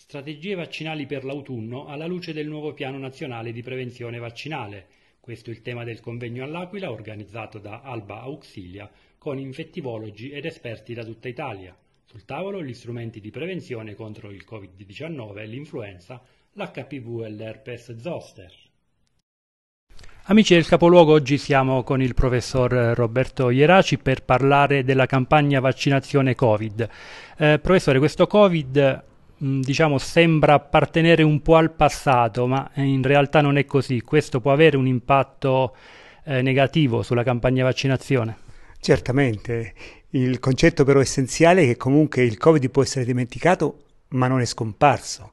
Strategie vaccinali per l'autunno alla luce del nuovo piano nazionale di prevenzione vaccinale. Questo è il tema del convegno all'Aquila organizzato da Alba Auxilia con infettivologi ed esperti da tutta Italia. Sul tavolo gli strumenti di prevenzione contro il Covid-19, l'influenza, l'HPV e l'herpes zoster. Amici del capoluogo, oggi siamo con il professor Roberto Ieraci per parlare della campagna vaccinazione Covid. Eh, professore, questo Covid Mm, diciamo sembra appartenere un po' al passato, ma eh, in realtà non è così. Questo può avere un impatto eh, negativo sulla campagna vaccinazione. Certamente, il concetto però essenziale è che comunque il Covid può essere dimenticato, ma non è scomparso.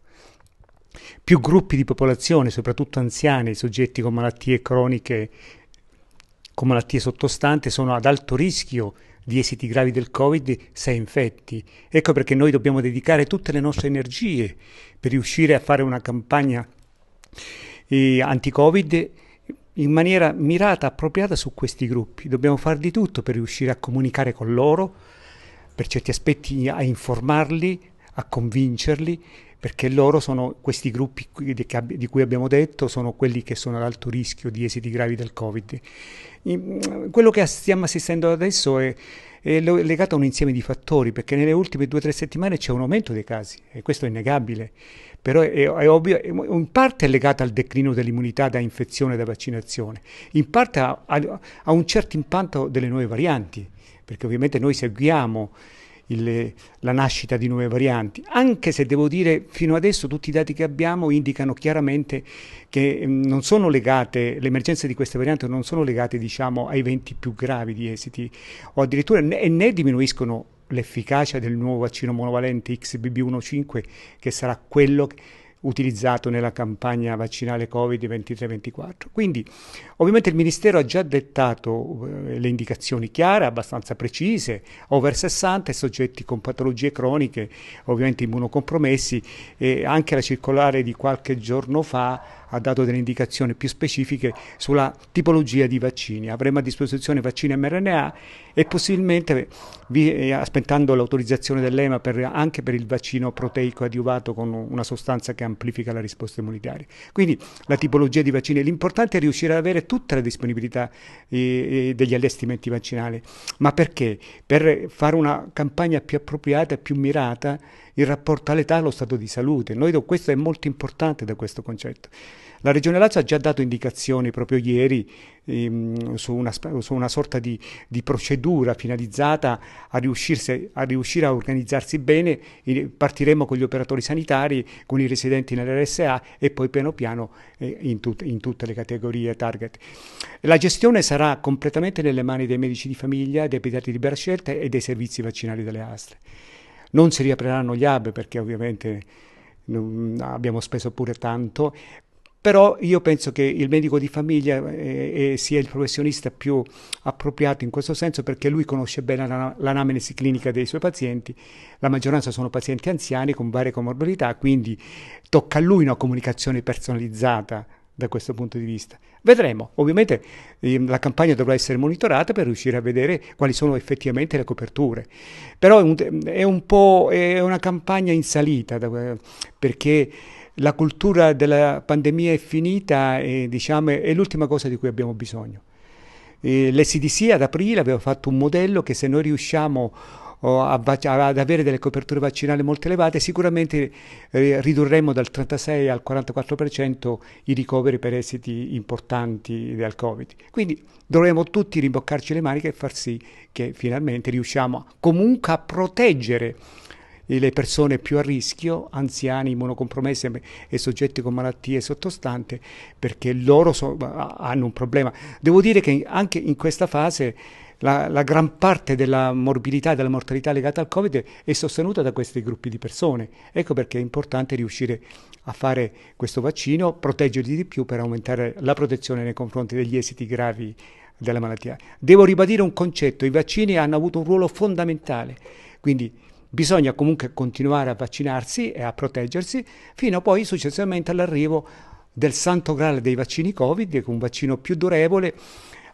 Più gruppi di popolazione, soprattutto anziani, soggetti con malattie croniche, con malattie sottostanti, sono ad alto rischio di esiti gravi del Covid se infetti. Ecco perché noi dobbiamo dedicare tutte le nostre energie per riuscire a fare una campagna eh, anti-Covid in maniera mirata, appropriata su questi gruppi. Dobbiamo fare di tutto per riuscire a comunicare con loro, per certi aspetti a informarli, a convincerli, perché loro sono questi gruppi di cui abbiamo detto, sono quelli che sono ad alto rischio di esiti gravi del Covid. Quello che stiamo assistendo adesso è, è legato a un insieme di fattori, perché nelle ultime due o tre settimane c'è un aumento dei casi, e questo è innegabile, però è, è ovvio, in parte è legato al declino dell'immunità da infezione e da vaccinazione, in parte a, a, a un certo impatto delle nuove varianti, perché ovviamente noi seguiamo il, la nascita di nuove varianti, anche se devo dire fino adesso tutti i dati che abbiamo indicano chiaramente che mm, non sono legate, l'emergenza di queste varianti non sono legate diciamo, ai eventi più gravi di esiti o addirittura né, né diminuiscono l'efficacia del nuovo vaccino monovalente XBB15 che sarà quello che utilizzato nella campagna vaccinale Covid 23-24. Quindi ovviamente il Ministero ha già dettato eh, le indicazioni chiare, abbastanza precise, over 60 soggetti con patologie croniche, ovviamente immunocompromessi e anche la circolare di qualche giorno fa ha dato delle indicazioni più specifiche sulla tipologia di vaccini. Avremo a disposizione vaccini mRNA e possibilmente, eh, aspettando l'autorizzazione dell'EMA per, anche per il vaccino proteico adiuvato con una sostanza che amplifica la risposta immunitaria. Quindi la tipologia di vaccini, l'importante è riuscire ad avere tutta la disponibilità eh, eh, degli allestimenti vaccinali. Ma perché? Per fare una campagna più appropriata, e più mirata in rapporto all'età e allo stato di salute. Noi, questo è molto importante da questo concetto. La Regione Lazio ha già dato indicazioni proprio ieri ehm, su, una, su, una, sorta di, di procedura finalizzata a, a, riuscire a organizzarsi bene. Partiremo con gli operatori sanitari, con i residenti nell'RSA e poi piano piano eh, in, tut in tutte le categorie target. La gestione sarà completamente nelle mani dei medici di famiglia, dei pediatri di libera scelta e dei servizi vaccinali delle ASL. Non si riapriranno gli hub perché ovviamente abbiamo speso pure tanto, però io penso che il medico di famiglia eh, eh, sia il professionista più appropriato in questo senso perché lui conosce bene la, l'anamnesi clinica dei suoi pazienti, la maggioranza sono pazienti anziani con varie comorbidità, quindi tocca a lui una comunicazione personalizzata da questo punto di vista. Vedremo, ovviamente ehm, la campagna dovrà essere monitorata per riuscire a vedere quali sono effettivamente le coperture, però è, un, è un po' è una campagna in salita da, eh, perché la cultura della pandemia è finita e diciamo, è l'ultima cosa di cui abbiamo bisogno. Eh, L'SDC ad aprile aveva fatto un modello che se noi riusciamo oh, a, ad avere delle coperture vaccinali molto elevate sicuramente eh, ridurremo dal 36 al 44% i ricoveri per esiti importanti dal Covid. Quindi dovremo tutti rimboccarci le maniche e far sì che finalmente riusciamo comunque a proteggere le persone più a rischio, anziani, immunocompromessi e soggetti con malattie sottostanti, perché loro so, hanno un problema. Devo dire che anche in questa fase la, la, gran parte della morbidità e della mortalità legata al Covid è sostenuta da questi gruppi di persone. Ecco perché è importante riuscire a fare questo vaccino, proteggerli di più per aumentare la protezione nei confronti degli esiti gravi della malattia. Devo ribadire un concetto, i vaccini hanno avuto un ruolo fondamentale, quindi bisogna comunque continuare a vaccinarsi e a proteggersi fino poi successivamente all'arrivo del santo graal dei vaccini Covid, che è un vaccino più durevole,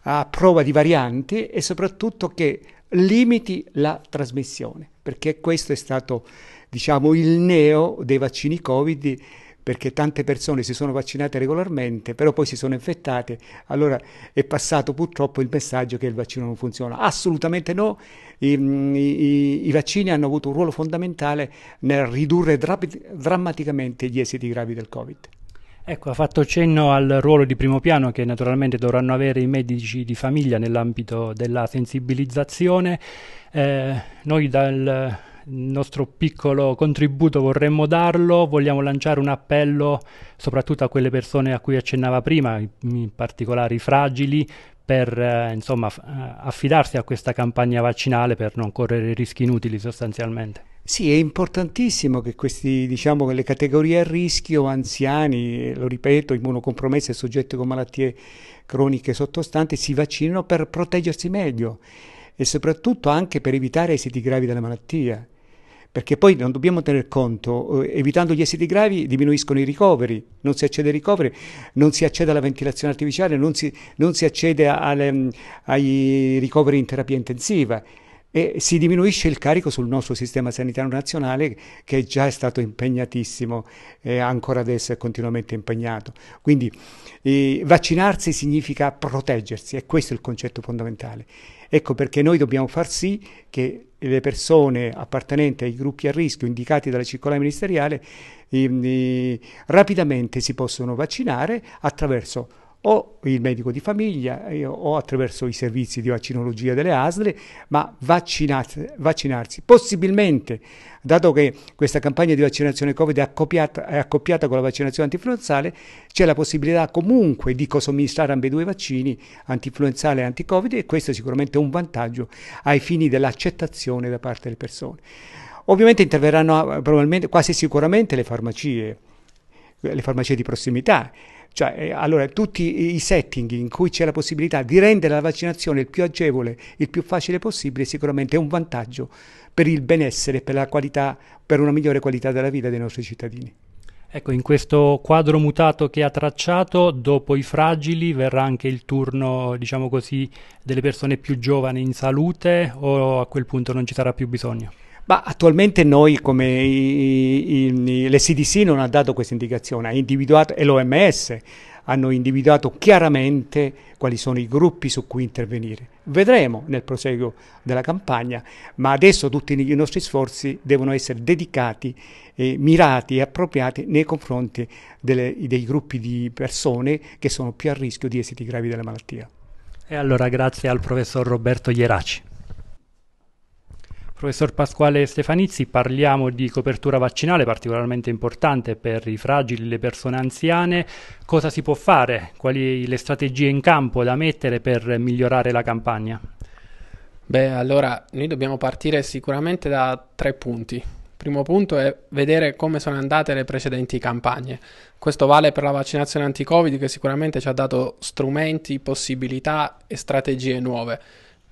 a prova di varianti e soprattutto che limiti la trasmissione, perché questo è stato diciamo, il neo dei vaccini Covid perché tante persone si sono vaccinate regolarmente, però poi si sono infettate, allora è passato purtroppo il messaggio che il vaccino non funziona. Assolutamente no, I, mm, i, i vaccini hanno avuto un ruolo fondamentale nel ridurre dra drammaticamente gli esiti gravi del Covid. Ecco, ha fatto cenno al ruolo di primo piano che naturalmente dovranno avere i medici di famiglia nell'ambito della sensibilizzazione. Eh, noi dal il nostro piccolo contributo vorremmo darlo, vogliamo lanciare un appello soprattutto a quelle persone a cui accennava prima, in particolare i fragili, per eh, insomma, eh, affidarsi a questa campagna vaccinale per non correre rischi inutili sostanzialmente. Sì, è importantissimo che questi, diciamo, le categorie a rischio, anziani, eh, lo ripeto, immunocompromessi e soggetti con malattie croniche sottostanti, si vaccinino per proteggersi meglio e soprattutto anche per evitare esiti gravi della malattia perché poi non dobbiamo tener conto, eh, evitando gli esiti gravi diminuiscono i ricoveri, non si accede ai ricoveri, non si accede alla ventilazione artificiale, non si, non si accede a, mm, ai ricoveri in terapia intensiva e si diminuisce il carico sul nostro sistema sanitario nazionale che già è stato impegnatissimo e ancora adesso è continuamente impegnato. Quindi eh, vaccinarsi significa proteggersi e questo è il concetto fondamentale. Ecco perché noi dobbiamo far sì che le persone appartenenti ai gruppi a rischio indicati dalla circolare ministeriale eh, eh, rapidamente si possano vaccinare attraverso o il medico di famiglia eh, o attraverso i servizi di vaccinologia delle ASLE, ma vaccinarsi. Possibilmente, dato che questa campagna di vaccinazione Covid è accoppiata, è accoppiata con la vaccinazione antinfluenzale, c'è la possibilità comunque di somministrare ambedue i vaccini, antinfluenzale e anti-Covid, e questo è sicuramente un vantaggio ai fini dell'accettazione da parte delle persone. Ovviamente interverranno eh, probabilmente, quasi sicuramente le farmacie, le farmacie di prossimità, cioè, eh, allora, tutti i setting in cui c'è la possibilità di rendere la vaccinazione il più agevole, il più facile possibile, sicuramente è un vantaggio per il benessere, per la qualità, per una migliore qualità della vita dei nostri cittadini. Ecco, in questo quadro mutato che ha tracciato, dopo i fragili verrà anche il turno, diciamo così, delle persone più giovani in salute o a quel punto non ci sarà più bisogno? Ma attualmente noi come i, i, i, l'SDC non ha dato questa indicazione, ha individuato, e l'OMS hanno individuato chiaramente quali sono i gruppi su cui intervenire. Vedremo nel proseguo della campagna, ma adesso tutti i nostri sforzi devono essere dedicati, eh, mirati e appropriati nei confronti delle, dei gruppi di persone che sono più a rischio di esiti gravi della malattia. E allora grazie al professor Roberto Ieraci. Professor Pasquale Stefanizzi, parliamo di copertura vaccinale particolarmente importante per i fragili, le persone anziane. Cosa si può fare? Quali le strategie in campo da mettere per migliorare la campagna? Beh, allora noi dobbiamo partire sicuramente da tre punti. Il primo punto è vedere come sono andate le precedenti campagne. Questo vale per la vaccinazione anti-Covid che sicuramente ci ha dato strumenti, possibilità e strategie nuove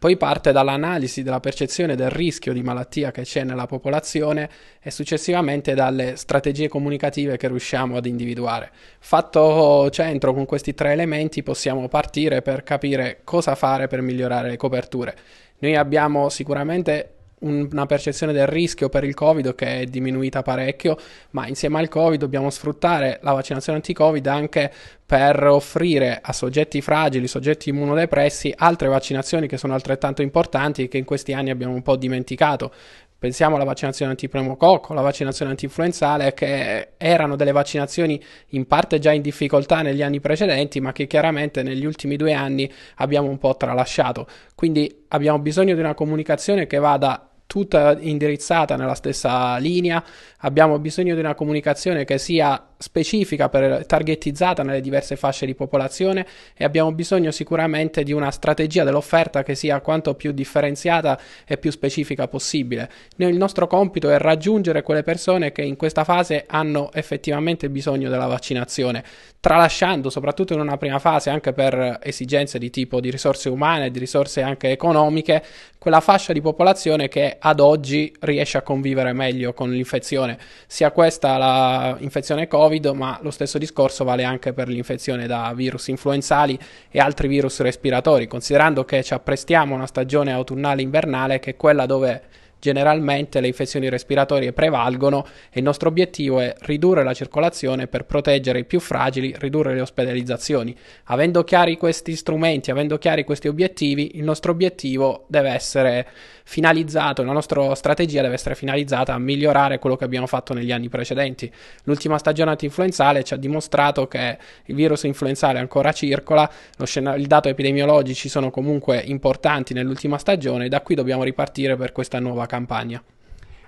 poi parte dall'analisi della percezione del rischio di malattia che c'è nella popolazione e successivamente dalle strategie comunicative che riusciamo ad individuare. Fatto centro con questi tre elementi possiamo partire per capire cosa fare per migliorare le coperture. Noi abbiamo sicuramente una percezione del rischio per il Covid che è diminuita parecchio, ma insieme al Covid dobbiamo sfruttare la vaccinazione anti-Covid anche per offrire a soggetti fragili, soggetti immunodepressi, altre vaccinazioni che sono altrettanto importanti e che in questi anni abbiamo un po' dimenticato. Pensiamo alla vaccinazione antipneumococco, alla vaccinazione anti-influenzale che erano delle vaccinazioni in parte già in difficoltà negli anni precedenti, ma che chiaramente negli ultimi due anni abbiamo un po' tralasciato. Quindi abbiamo bisogno di una comunicazione che vada tutta indirizzata nella stessa linea, abbiamo bisogno di una comunicazione che sia specifica, per, targetizzata nelle diverse fasce di popolazione e abbiamo bisogno sicuramente di una strategia dell'offerta che sia quanto più differenziata e più specifica possibile. Noi, il nostro compito è raggiungere quelle persone che in questa fase hanno effettivamente bisogno della vaccinazione, tralasciando soprattutto in una prima fase anche per esigenze di tipo di risorse umane, di risorse anche economiche, quella fascia di popolazione che ad oggi riesce a convivere meglio con l'infezione, sia questa la infezione Covid, ma lo stesso discorso vale anche per l'infezione da virus influenzali e altri virus respiratori, considerando che ci apprestiamo a una stagione autunnale-invernale che è quella dove Generalmente le infezioni respiratorie prevalgono e il nostro obiettivo è ridurre la circolazione per proteggere i più fragili, ridurre le ospedalizzazioni. Avendo chiari questi strumenti, avendo chiari questi obiettivi, il nostro obiettivo deve essere finalizzato, la nostra strategia deve essere finalizzata a migliorare quello che abbiamo fatto negli anni precedenti. L'ultima stagione anti-influenzale ci ha dimostrato che il virus influenzale ancora circola, lo scena- il dato epidemiologici sono comunque importanti nell'ultima stagione e da qui dobbiamo ripartire per questa nuova campagna.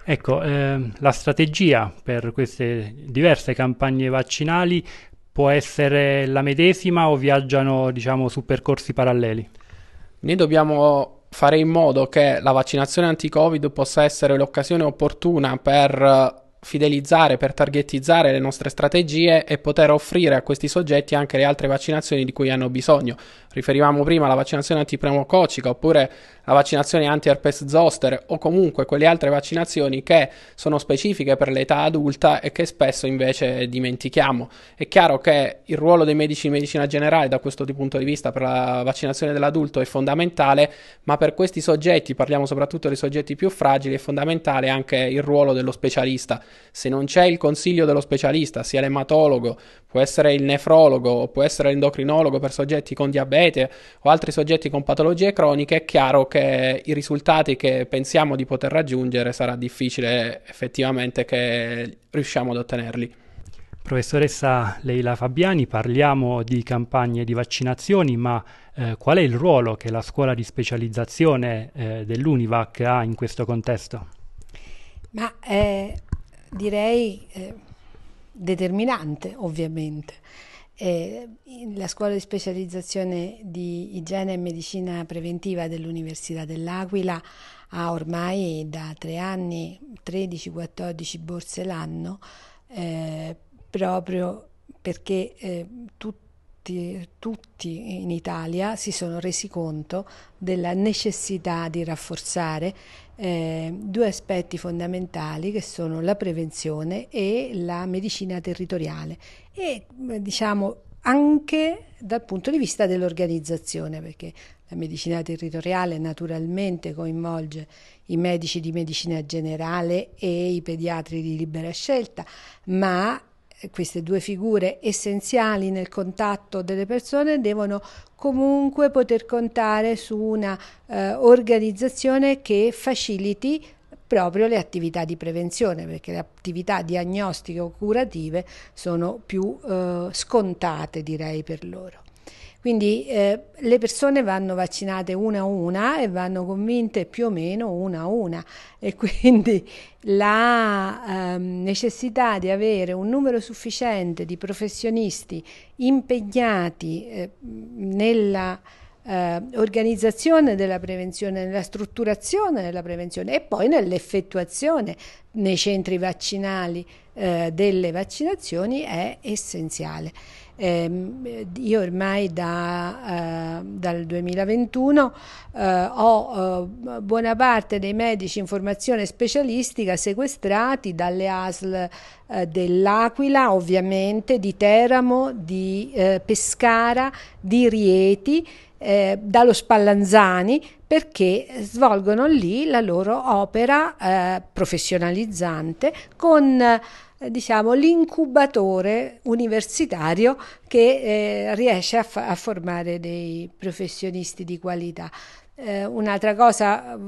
Ecco, eh, la strategia per queste diverse campagne vaccinali può essere la medesima o viaggiano diciamo, su percorsi paralleli? Noi dobbiamo fare in modo che la vaccinazione anti-Covid possa essere l'occasione opportuna per fidelizzare, per targetizzare le nostre strategie e poter offrire a questi soggetti anche le altre vaccinazioni di cui hanno bisogno riferivamo prima alla vaccinazione antipneumococcica oppure la vaccinazione anti-herpes zoster o comunque quelle altre vaccinazioni che sono specifiche per l'età adulta e che spesso invece dimentichiamo. È chiaro che il ruolo dei medici in medicina generale da questo punto di vista per la vaccinazione dell'adulto è fondamentale, ma per questi soggetti, parliamo soprattutto dei soggetti più fragili, è fondamentale anche il ruolo dello specialista. Se non c'è il consiglio dello specialista, sia l'ematologo può essere il nefrologo, può essere l'endocrinologo per soggetti con diabete o altri soggetti con patologie croniche, è chiaro che i risultati che pensiamo di poter raggiungere sarà difficile effettivamente che riusciamo ad ottenerli. Professoressa Leila Fabiani, parliamo di campagne di vaccinazioni, ma eh, qual è il ruolo che la scuola di specializzazione eh, dell'UNIVAC ha in questo contesto? Ma eh, direi eh, determinante ovviamente. Eh, la scuola di specializzazione di igiene e medicina preventiva dell'Università dell'Aquila ha ormai da tre anni 13-14 borse l'anno eh, proprio perché eh, tutti tutti, tutti in Italia si sono resi conto della necessità di rafforzare eh, due aspetti fondamentali che sono la prevenzione e la medicina territoriale e eh, diciamo anche dal punto di vista dell'organizzazione perché la medicina territoriale naturalmente coinvolge i medici di medicina generale e i pediatri di libera scelta, ma queste due figure essenziali nel contatto delle persone devono comunque poter contare su una eh, organizzazione che faciliti proprio le attività di prevenzione, perché le attività diagnostiche o curative sono più eh, scontate, direi, per loro. Quindi eh, le persone vanno vaccinate una a una e vanno convinte più o meno una a una e quindi la eh, necessità di avere un numero sufficiente di professionisti impegnati eh, nella eh, organizzazione della prevenzione, nella strutturazione della prevenzione e poi nell'effettuazione nei centri vaccinali eh, delle vaccinazioni è essenziale. Eh, io ormai da, eh, dal 2021 eh, ho eh, buona parte dei medici in formazione specialistica sequestrati dalle ASL eh, dell'Aquila, ovviamente, di Teramo, di eh, Pescara, di Rieti. Eh, dallo Spallanzani perché svolgono lì la loro opera eh, professionalizzante con eh, diciamo, l'incubatore universitario che eh, riesce a, a formare dei professionisti di qualità. Eh, un'altra cosa eh,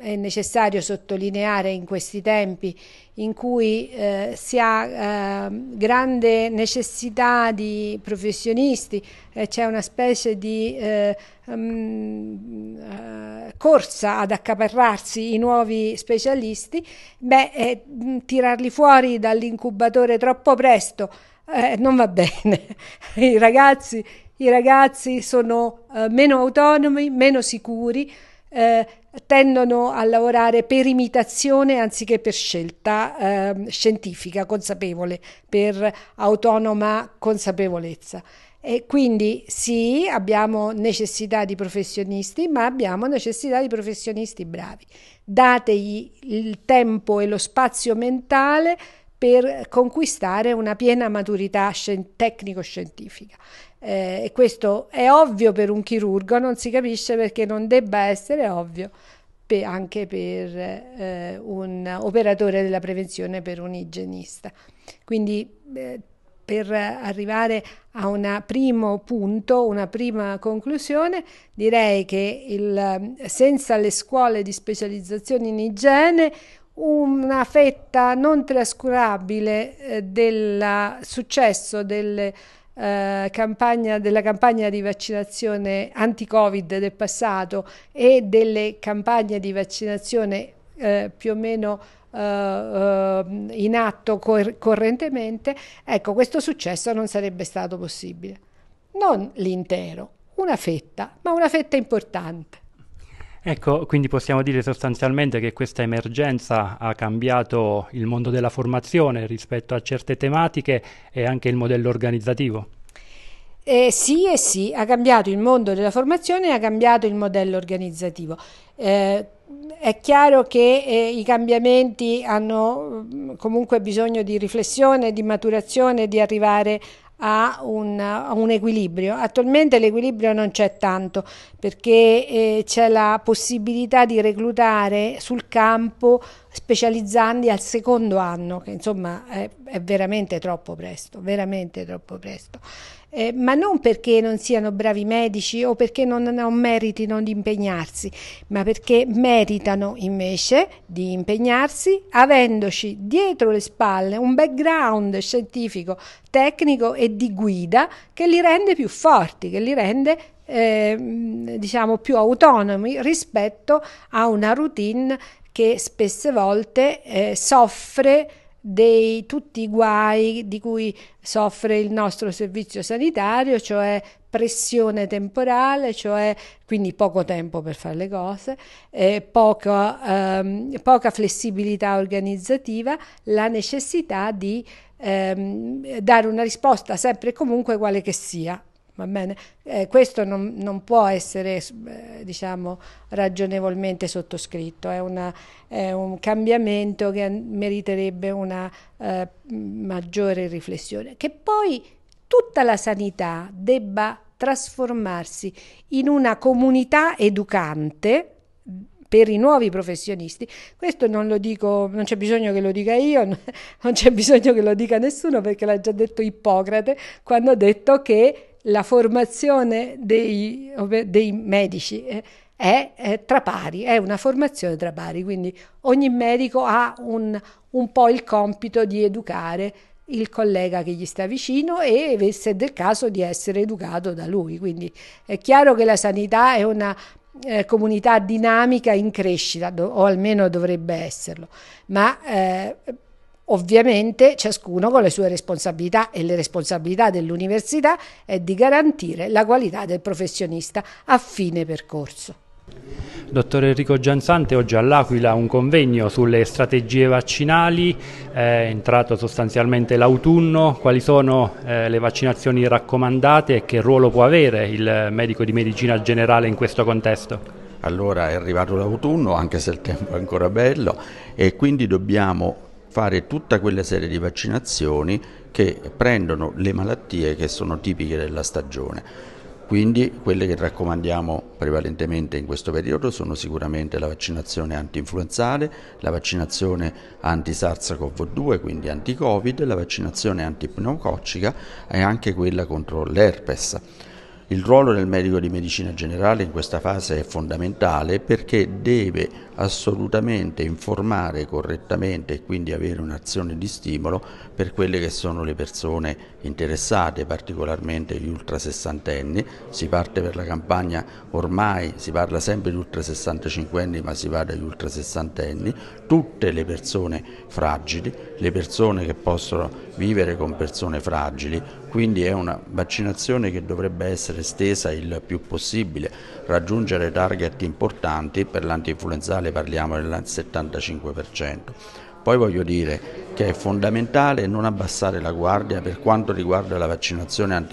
è necessario sottolineare in questi tempi in cui eh, si ha eh, grande necessità di professionisti, eh, c'è una specie di um, corsa ad accaparrarsi i nuovi specialisti, beh, tirarli fuori dall'incubatore troppo presto non va bene. I ragazzi i ragazzi sono eh, meno autonomi, meno sicuri, eh, tendono a lavorare per imitazione anziché per scelta eh, scientifica consapevole, per autonoma consapevolezza. E quindi sì, abbiamo necessità di professionisti, ma abbiamo necessità di professionisti bravi. Dategli il tempo e lo spazio mentale per conquistare una piena maturità scien- tecnico-scientifica. Eh, e questo è ovvio per un chirurgo, non si capisce perché non debba essere ovvio per, anche per eh, un operatore della prevenzione, per un igienista. Quindi eh, per arrivare a un primo punto, una prima conclusione, direi che il, senza le scuole di specializzazione in igiene una fetta non trascurabile eh, del successo delle eh, campagna, della campagna di vaccinazione anti-Covid del passato e delle campagne di vaccinazione eh, più o meno eh, eh, in atto cor correntemente, ecco, questo successo non sarebbe stato possibile. Non l'intero, una fetta, ma una fetta importante. Ecco, quindi possiamo dire sostanzialmente che questa emergenza ha cambiato il mondo della formazione rispetto a certe tematiche e anche il modello organizzativo. Eh, sì e sì, ha cambiato il mondo della formazione e ha cambiato il modello organizzativo. Eh, è chiaro che eh, i cambiamenti hanno mm, comunque bisogno di riflessione, di maturazione, di arrivare a un, a un, equilibrio. Attualmente l'equilibrio non c'è tanto perché eh, c'è la possibilità di reclutare sul campo specializzandi al secondo anno, che insomma è, è veramente troppo presto, veramente troppo presto eh, ma non perché non siano bravi medici o perché non, non meritino di impegnarsi, ma perché meritano invece di impegnarsi avendoci dietro le spalle un background scientifico, tecnico e di guida che li rende più forti, che li rende eh, diciamo più autonomi rispetto a una routine che spesse volte eh, soffre di tutti i guai di cui soffre il nostro servizio sanitario, cioè pressione temporale, cioè quindi poco tempo per fare le cose, eh, poca, ehm, poca flessibilità organizzativa, la necessità di ehm, dare una risposta sempre e comunque quale che sia va bene? Eh, questo non, non, può essere eh, diciamo, ragionevolmente sottoscritto, è, una, è, un cambiamento che meriterebbe una eh, maggiore riflessione. Che poi tutta la sanità debba trasformarsi in una comunità educante per i nuovi professionisti. Questo non lo dico, non c'è bisogno che lo dica io, non c'è bisogno che lo dica nessuno perché l'ha già detto Ippocrate quando ha detto che la formazione dei, dei medici eh, è, è, tra pari, è una formazione tra pari, quindi ogni medico ha un, un po' il compito di educare il collega che gli sta vicino e se del caso di essere educato da lui. Quindi è chiaro che la sanità è una eh, comunità dinamica in crescita, o almeno dovrebbe esserlo, ma eh, Ovviamente ciascuno con le sue responsabilità e le responsabilità dell'università è di garantire la qualità del professionista a fine percorso. Dottor Enrico Gianzante, oggi all'Aquila un convegno sulle strategie vaccinali, è entrato sostanzialmente l'autunno, quali sono eh, le vaccinazioni raccomandate e che ruolo può avere il medico di medicina generale in questo contesto? Allora è arrivato l'autunno, anche se il tempo è ancora bello, e quindi dobbiamo fare tutta quella serie di vaccinazioni che prendono le malattie che sono tipiche della stagione. Quindi quelle che raccomandiamo prevalentemente in questo periodo sono sicuramente la vaccinazione anti-influenzale, la vaccinazione anti-SARS-CoV-2, quindi anti-Covid, la vaccinazione anti antipneumococcica e anche quella contro l'herpes. Il ruolo del medico di medicina generale in questa fase è fondamentale perché deve assolutamente informare correttamente e quindi avere un'azione di stimolo per quelle che sono le persone interessate, particolarmente gli ultra sessantenni. Si parte per la campagna ormai, si parla sempre di ultra sessantacinquenni ma si va dagli ultra sessantenni, tutte le persone fragili, le persone che possono vivere con persone fragili, quindi è una vaccinazione che dovrebbe essere estesa il più possibile, raggiungere target importanti, per l'antiinfluenzale parliamo del 75%. Poi voglio dire che è fondamentale non abbassare la guardia per quanto riguarda la vaccinazione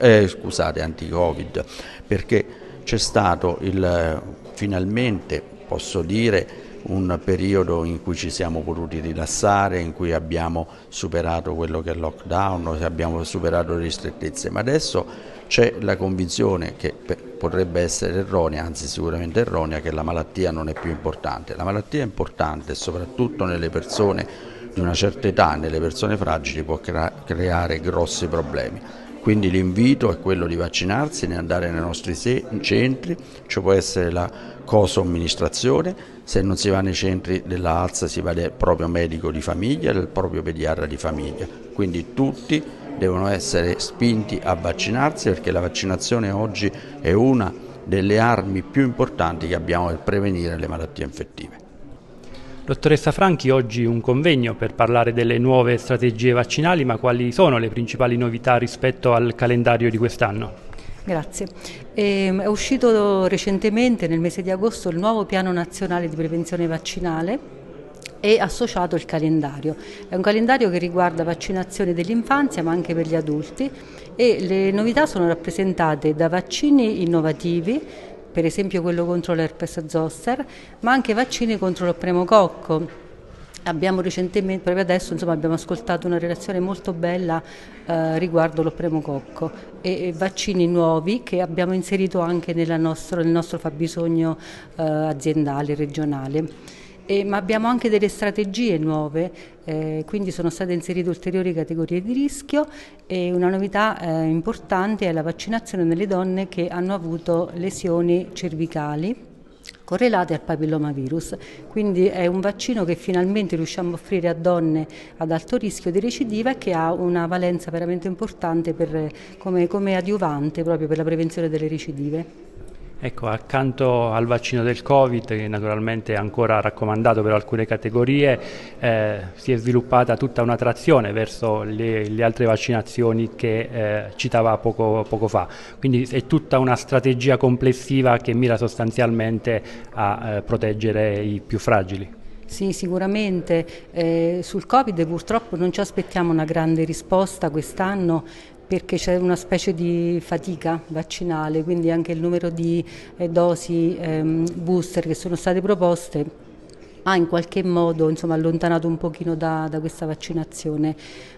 eh, scusate, anti-Covid, perché c'è stato il, finalmente, posso dire, un periodo in cui ci siamo potuti rilassare, in cui abbiamo superato quello che è il lockdown, abbiamo superato le ristrettezze, ma adesso c'è la convinzione che potrebbe essere erronea, anzi sicuramente erronea, che la malattia non è più importante. La malattia è importante soprattutto nelle persone di una certa età, nelle persone fragili può creare grossi problemi. Quindi l'invito è quello di vaccinarsi, di andare nei nostri centri, ci può essere la cosomministrazione, se non si va nei centri della ALS si va del proprio medico di famiglia, del proprio pediatra di famiglia. Quindi tutti devono essere spinti a vaccinarsi perché la vaccinazione oggi è una delle armi più importanti che abbiamo per prevenire le malattie infettive. Dottoressa Franchi, oggi un convegno per parlare delle nuove strategie vaccinali, ma quali sono le principali novità rispetto al calendario di quest'anno? Grazie. Eh, è uscito recentemente, nel mese di agosto, il nuovo piano nazionale di prevenzione vaccinale e associato il calendario. È un calendario che riguarda vaccinazione dell'infanzia ma anche per gli adulti e le novità sono rappresentate da vaccini innovativi per esempio quello contro l'herpes zoster, ma anche vaccini contro lo pneumococco. Abbiamo recentemente, proprio adesso, insomma, abbiamo ascoltato una relazione molto bella eh, riguardo lo pneumococco e, e, vaccini nuovi che abbiamo inserito anche nostro, nel nostro fabbisogno eh, aziendale, regionale eh, ma abbiamo anche delle strategie nuove, eh, quindi sono state inserite ulteriori categorie di rischio e una novità eh, importante è la vaccinazione delle donne che hanno avuto lesioni cervicali correlate al papillomavirus. Quindi è un vaccino che finalmente riusciamo a offrire a donne ad alto rischio di recidiva e che ha una valenza veramente importante per, come, come adiuvante proprio per la prevenzione delle recidive. Ecco, accanto al vaccino del Covid, che naturalmente è ancora raccomandato per alcune categorie, eh, si è sviluppata tutta una trazione verso le, le, altre vaccinazioni che eh, citava poco, poco, fa. Quindi è tutta una strategia complessiva che mira sostanzialmente a eh, proteggere i più fragili. Sì, sicuramente. Eh, sul Covid purtroppo non ci aspettiamo una grande risposta quest'anno perché c'è una specie di fatica vaccinale, quindi anche il numero di eh, dosi ehm, booster che sono state proposte ha in qualche modo insomma, allontanato un pochino da, da, questa vaccinazione,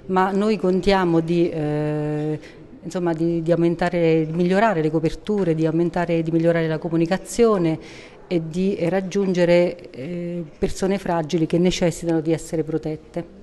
ma noi contiamo di... Eh, insomma, di, di, aumentare, di migliorare le coperture, di, aumentare, di migliorare la comunicazione e di raggiungere eh, persone fragili che necessitano di essere protette.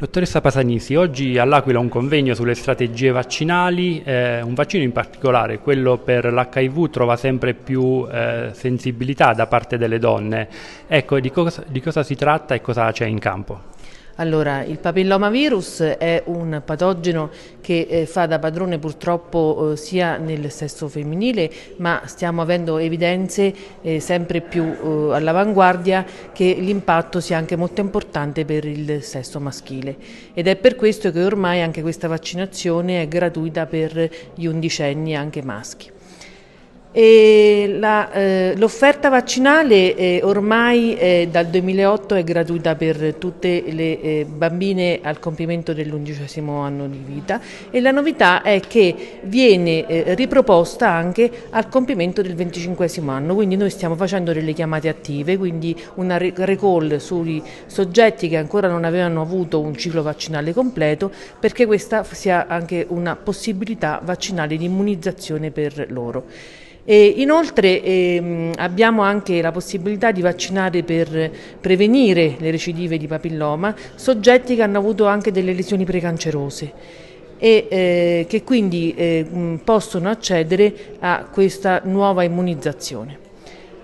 Dottoressa Pasanisi, oggi all'Aquila un convegno sulle strategie vaccinali, eh, un vaccino in particolare, quello per l'HIV, trova sempre più eh, sensibilità da parte delle donne. Ecco, di cosa, di cosa si tratta e cosa c'è in campo? Allora, il papillomavirus è un patogeno che eh, fa da padrone purtroppo eh, sia nel sesso femminile, ma stiamo avendo evidenze eh, sempre più eh, all'avanguardia che l'impatto sia anche molto importante per il sesso maschile. Ed è per questo che ormai anche questa vaccinazione è gratuita per gli undicenni, anche maschi. Eh, l'offerta eh, vaccinale eh, ormai eh, dal 2008 è gratuita per tutte le eh, bambine al compimento dell'undicesimo anno di vita e la novità è che viene eh, riproposta anche al compimento del venticinquesimo anno, quindi noi stiamo facendo delle chiamate attive, quindi una recall sui soggetti che ancora non avevano avuto un ciclo vaccinale completo perché questa sia anche una possibilità vaccinale di immunizzazione per loro. E inoltre ehm, abbiamo anche la possibilità di vaccinare per prevenire le recidive di papilloma soggetti che hanno avuto anche delle lesioni precancerose e eh, che quindi eh, possono accedere a questa nuova immunizzazione.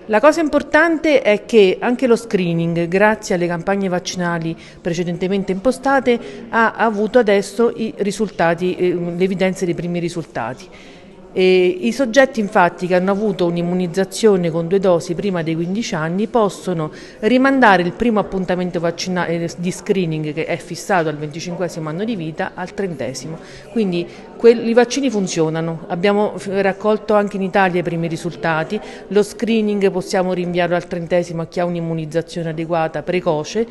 La cosa importante è che anche lo screening, grazie alle campagne vaccinali precedentemente impostate, ha avuto adesso eh, le evidenze dei primi risultati. E I soggetti infatti che hanno avuto un'immunizzazione con due dosi prima dei 15 anni possono rimandare il primo appuntamento eh, di screening che è fissato al 25 anno di vita al 30 Quindi i vaccini funzionano, abbiamo raccolto anche in Italia i primi risultati, lo screening possiamo rinviarlo al 30 a chi ha un'immunizzazione adeguata precoce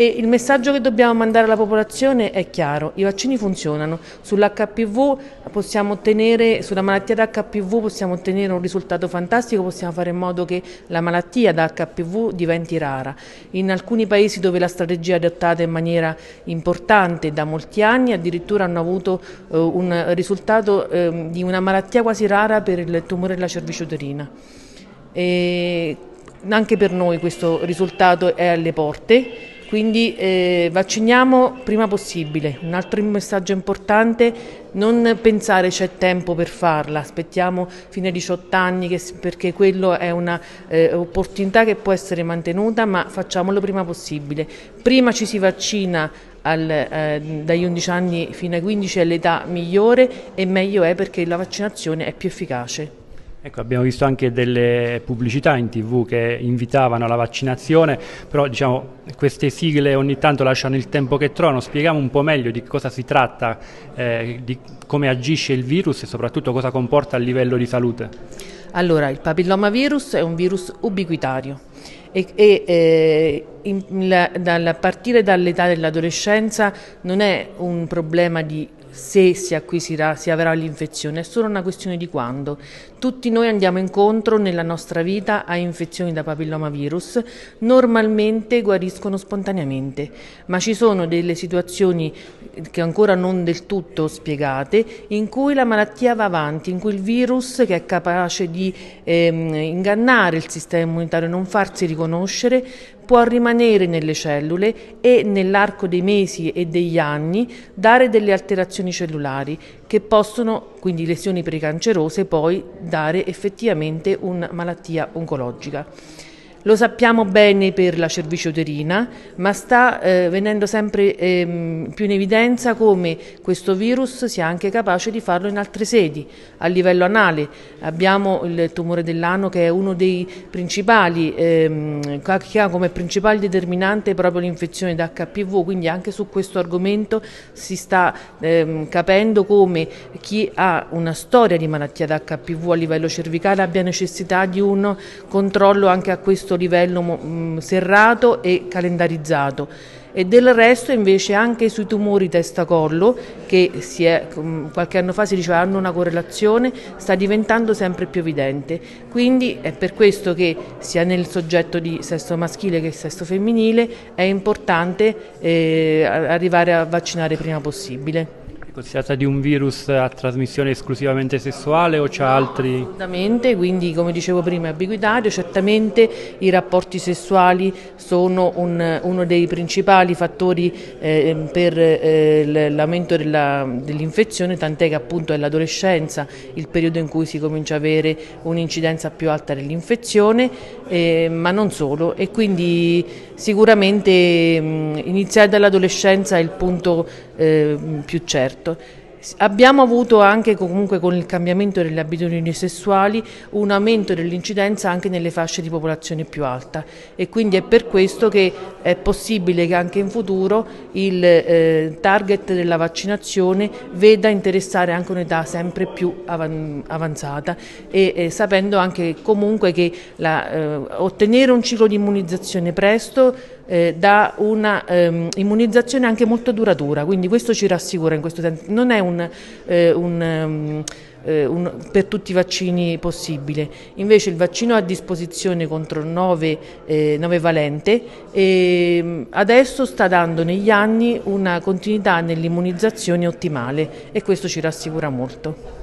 e il messaggio che dobbiamo mandare alla popolazione è chiaro, i vaccini funzionano, sull'HPV possiamo ottenere, sulla malattia da HPV possiamo ottenere un risultato fantastico, possiamo fare in modo che la malattia da HPV diventi rara. In alcuni paesi dove la strategia è adottata in maniera importante da molti anni addirittura hanno avuto eh, un risultato eh, di una malattia quasi rara per il tumore della cervicioterina. E anche per noi questo risultato è alle porte quindi eh, vacciniamo prima possibile. Un altro messaggio importante, non pensare c'è tempo per farla, aspettiamo fino ai 18 anni che, perché quello è un'opportunità eh, che può essere mantenuta, ma facciamolo prima possibile. Prima ci si vaccina al, eh, dagli 11 anni fino ai 15 è l'età migliore e meglio è perché la vaccinazione è più efficace. Ecco, abbiamo visto anche delle pubblicità in tv che invitavano alla vaccinazione, però diciamo, queste sigle ogni tanto lasciano il tempo che trovano, spieghiamo un po' meglio di cosa si tratta, eh, di come agisce il virus e soprattutto cosa comporta a livello di salute. Allora, il papillomavirus è un virus ubiquitario e, e eh, in, la, dal partire dall'età dell'adolescenza non è un problema di se si acquisirà, si avrà l'infezione, è solo una questione di quando. Tutti noi andiamo incontro nella nostra vita a infezioni da papillomavirus, normalmente guariscono spontaneamente, ma ci sono delle situazioni che ancora non del tutto spiegate in cui la malattia va avanti, in cui il virus che è capace di ehm, ingannare il sistema immunitario, e non farsi riconoscere, può rimanere nelle cellule e nell'arco dei mesi e degli anni dare delle alterazioni cellulari che possono, quindi lesioni precancerose, poi dare effettivamente una malattia oncologica. Lo sappiamo bene per la cervicioterina, ma sta eh, venendo sempre ehm, più in evidenza come questo virus sia anche capace di farlo in altre sedi, a livello anale. Abbiamo il tumore dell'ano che è uno dei principali, ehm, che ha come principale determinante proprio l'infezione da HPV, quindi anche su questo argomento si sta ehm, capendo come chi ha una storia di malattia da HPV a livello cervicale abbia necessità di un controllo anche a questo livello mh, mm, serrato e calendarizzato e del resto invece anche sui tumori testa-collo che è, mm, qualche anno fa si diceva hanno una correlazione sta diventando sempre più evidente quindi è per questo che sia nel soggetto di sesso maschile che sesso femminile è importante eh, arrivare a vaccinare prima possibile. Esatto, si tratta di un virus a trasmissione esclusivamente sessuale o c'è altri? Assolutamente, quindi come dicevo prima è ambiguitario, certamente i rapporti sessuali sono un, uno dei principali fattori eh, per eh, l'aumento dell'infezione, tant'è che appunto è l'adolescenza il periodo in cui si comincia ad avere un'incidenza più alta dell'infezione, eh, ma non solo e quindi sicuramente mh, ehm, iniziare dall'adolescenza è il punto Ehm, più certo. Abbiamo avuto anche comunque con il cambiamento delle abitudini sessuali un aumento dell'incidenza anche nelle fasce di popolazione più alta e quindi è per questo che è possibile che anche in futuro il eh, target della vaccinazione veda interessare anche un'età sempre più av avanzata e eh, sapendo anche comunque che la, eh, ottenere un ciclo di immunizzazione presto eh, da un'immunizzazione ehm, anche molto duratura, quindi questo ci rassicura in questo senso. Non è un, eh, un, ehm, eh, un, per tutti i vaccini possibile, invece il vaccino a disposizione contro 9, 9 eh, valente mm, adesso sta dando negli anni una continuità nell'immunizzazione ottimale e questo ci rassicura molto.